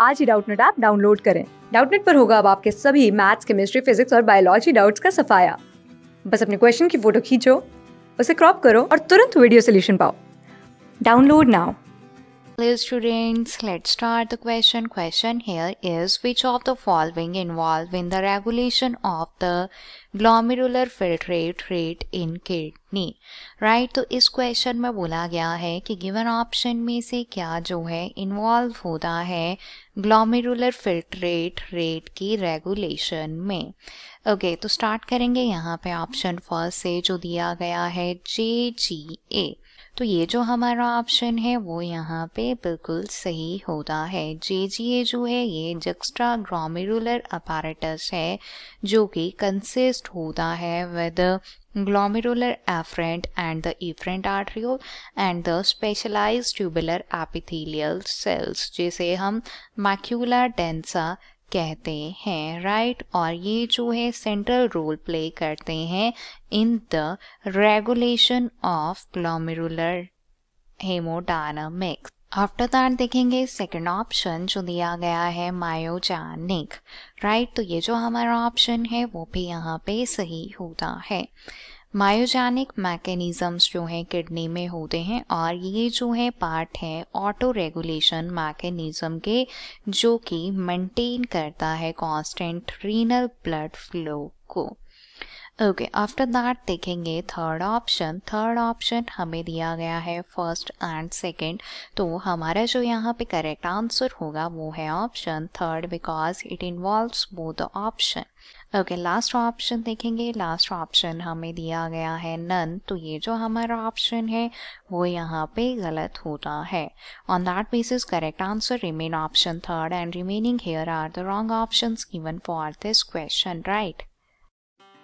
आज ही Doubtnut app download करें डाउटनेट पर होगा अब आपके सभी मैथ्स केमिस्ट्री फिजिक्स और बायोलॉजी डाउट्स का सफाया बस अपने क्वेश्चन की फोटो खींचो उसे क्रॉप करो और तुरंत वीडियो सोल्यूशन पाओ download now Hello students, let's start the question. Question here is which of the following involve in the regulation of the glomerular filtrate rate in kid? नी right तो इस question में बोला गया है कि गिवन ऑप्शन में से क्या जो है इन्वॉल्व होता है ग्लोमेरुलर फिल्ट्रेट रेट की रेगुलेशन में ओके okay, तो स्टार्ट करेंगे यहाँ पे ऑप्शन फर्स्ट से जो दिया गया है जे जी ए तो ये जो हमारा ऑप्शन है वो यहाँ पे बिल्कुल सही होता है जे जी ए जो है ये जक्स्ट्रा ग्रोमेरुलर अपारेटस है जो कि कंसिस्ट होता है with glomerular afferent and the efferent arteriole and the specialized tubular epithelial cells जिसे हम macula densa कहते हैं राइट right? और ये जो है सेंट्रल रोल प्ले करते हैं in the regulation of glomerular haemodynamics after that देखेंगे सेकेंड ऑप्शन जो दिया गया है मायोजानिक राइट right? तो ये जो हमारा ऑप्शन है वो भी यहाँ पे सही होता है मायोजानिक मैकेनिज़म्स जो हैं किडनी में होते हैं और ये जो है पार्ट है ऑटो रेगुलेशन मैकेनिज़म के जो कि मेंटेन करता है कांस्टेंट रीनल ब्लड फ्लो को ओके आफ्टर दैट देखेंगे थर्ड ऑप्शन थर्ड ऑप्शन हमें दिया गया है फर्स्ट एंड सेकंड तो हमारा जो यहाँ पे करेक्ट आंसर होगा वो है option third because it involves both option okay last option देखेंगे लास्ट ऑप्शन हमें दिया गया है नन तो ये जो हमारा ऑप्शन है वो यहाँ पे गलत होता है on that basis correct answer remain option third and remaining here are the wrong option even for this question right